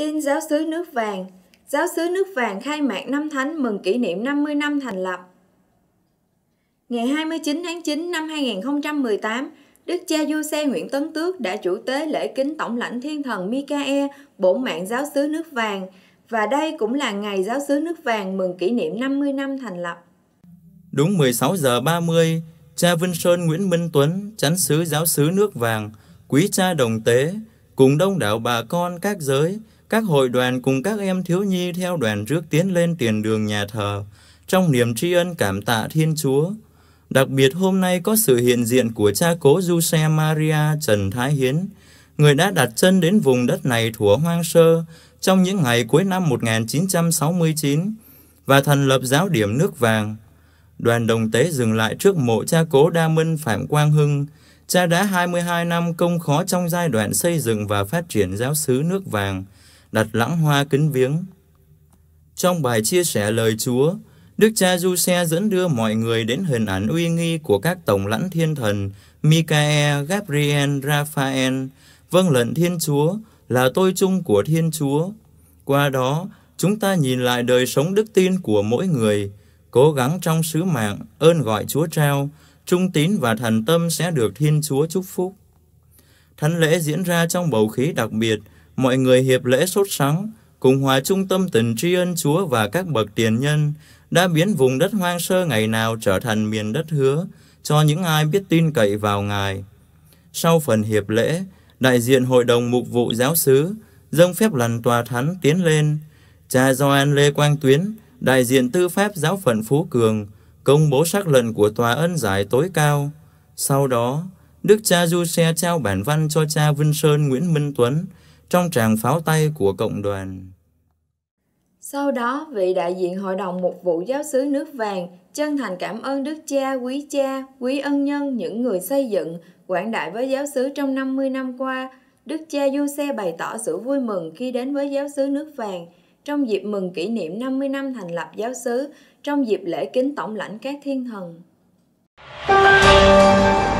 Tin giáo xứ nước vàng Giáo xứ nước vàng khai mạc năm thánh mừng kỷ niệm 50 năm thành lập. Ngày 29 tháng 9 năm 2018, Đức cha Du Xe Nguyễn Tấn Tước đã chủ tế lễ kính tổng lãnh thiên thần mikae bổn mạng giáo xứ nước vàng, và đây cũng là ngày giáo xứ nước vàng mừng kỷ niệm 50 năm thành lập. Đúng 16 giờ 30, cha Vinh Sơn Nguyễn Minh Tuấn, chánh sứ giáo xứ nước vàng, quý cha đồng tế, cùng đông đảo bà con các giới các hội đoàn cùng các em thiếu nhi theo đoàn rước tiến lên tiền đường nhà thờ trong niềm tri ân cảm tạ Thiên Chúa. Đặc biệt hôm nay có sự hiện diện của cha cố Giuse Maria Trần Thái Hiến, người đã đặt chân đến vùng đất này thủa hoang sơ trong những ngày cuối năm 1969 và thành lập giáo điểm nước vàng. Đoàn đồng tế dừng lại trước mộ cha cố Đa Minh Phạm Quang Hưng, cha đã 22 năm công khó trong giai đoạn xây dựng và phát triển giáo xứ nước vàng – đặt lãng hoa kính viếng. Trong bài chia sẻ lời Chúa, Đức cha Du Xe dẫn đưa mọi người đến hình ảnh uy nghi của các tổng lãnh thiên thần Michael, Gabriel, Raphael, vâng lệnh Thiên Chúa là tôi chung của Thiên Chúa. Qua đó, chúng ta nhìn lại đời sống đức tin của mỗi người, cố gắng trong sứ mạng, ơn gọi Chúa trao, trung tín và thành tâm sẽ được Thiên Chúa chúc phúc. Thánh lễ diễn ra trong bầu khí đặc biệt, mọi người hiệp lễ sốt sắng, cùng hòa trung tâm tình tri ân Chúa và các bậc tiền nhân, đã biến vùng đất hoang sơ ngày nào trở thành miền đất hứa cho những ai biết tin cậy vào Ngài. Sau phần hiệp lễ, đại diện Hội đồng Mục vụ Giáo sứ dâng phép lần tòa thánh tiến lên. Cha Doan Lê Quang Tuyến, đại diện tư pháp giáo phận Phú Cường, công bố sắc lệnh của tòa ân giải tối cao. Sau đó, Đức cha Du Xe trao bản văn cho cha Vinh Sơn Nguyễn Minh Tuấn, trong tràng pháo tay của cộng đoàn. Sau đó, vị đại diện Hội đồng Mục vụ Giáo sứ nước vàng chân thành cảm ơn Đức Cha, Quý Cha, Quý Ân Nhân, những người xây dựng, quảng đại với giáo sứ trong 50 năm qua. Đức Cha Du Xe bày tỏ sự vui mừng khi đến với giáo sứ nước vàng trong dịp mừng kỷ niệm 50 năm thành lập giáo sứ, trong dịp lễ kính tổng lãnh các thiên thần.